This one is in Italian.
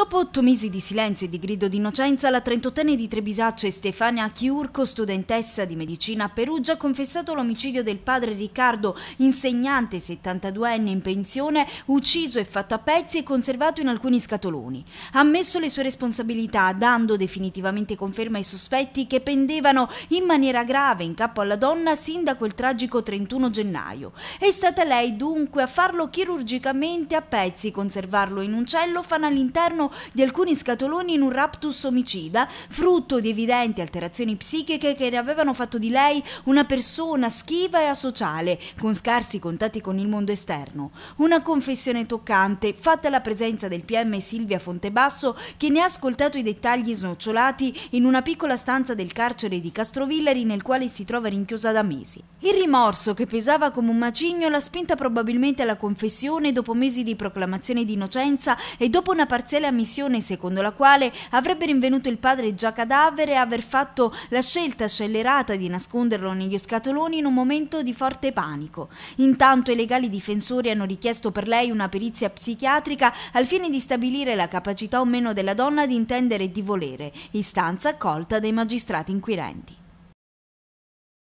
Dopo otto mesi di silenzio e di grido d'innocenza, la trentottenne di Trebisaccio e Stefania Chiurco, studentessa di medicina a Perugia, ha confessato l'omicidio del padre Riccardo, insegnante 72enne in pensione, ucciso e fatto a pezzi e conservato in alcuni scatoloni. Ha ammesso le sue responsabilità, dando definitivamente conferma ai sospetti che pendevano in maniera grave in capo alla donna sin da quel tragico 31 gennaio. È stata lei dunque a farlo chirurgicamente a pezzi, conservarlo in un cello, fan all'interno di alcuni scatoloni in un raptus omicida, frutto di evidenti alterazioni psichiche che ne avevano fatto di lei una persona schiva e asociale, con scarsi contatti con il mondo esterno. Una confessione toccante, fatta alla presenza del PM Silvia Fontebasso, che ne ha ascoltato i dettagli snocciolati in una piccola stanza del carcere di Castrovillari nel quale si trova rinchiusa da mesi. Il rimorso che pesava come un macigno l'ha spinta probabilmente alla confessione dopo mesi di proclamazione di innocenza e dopo una parziale ammissione missione secondo la quale avrebbe rinvenuto il padre già cadavere e aver fatto la scelta scellerata di nasconderlo negli scatoloni in un momento di forte panico. Intanto i legali difensori hanno richiesto per lei una perizia psichiatrica al fine di stabilire la capacità o meno della donna di intendere e di volere, istanza accolta dai magistrati inquirenti.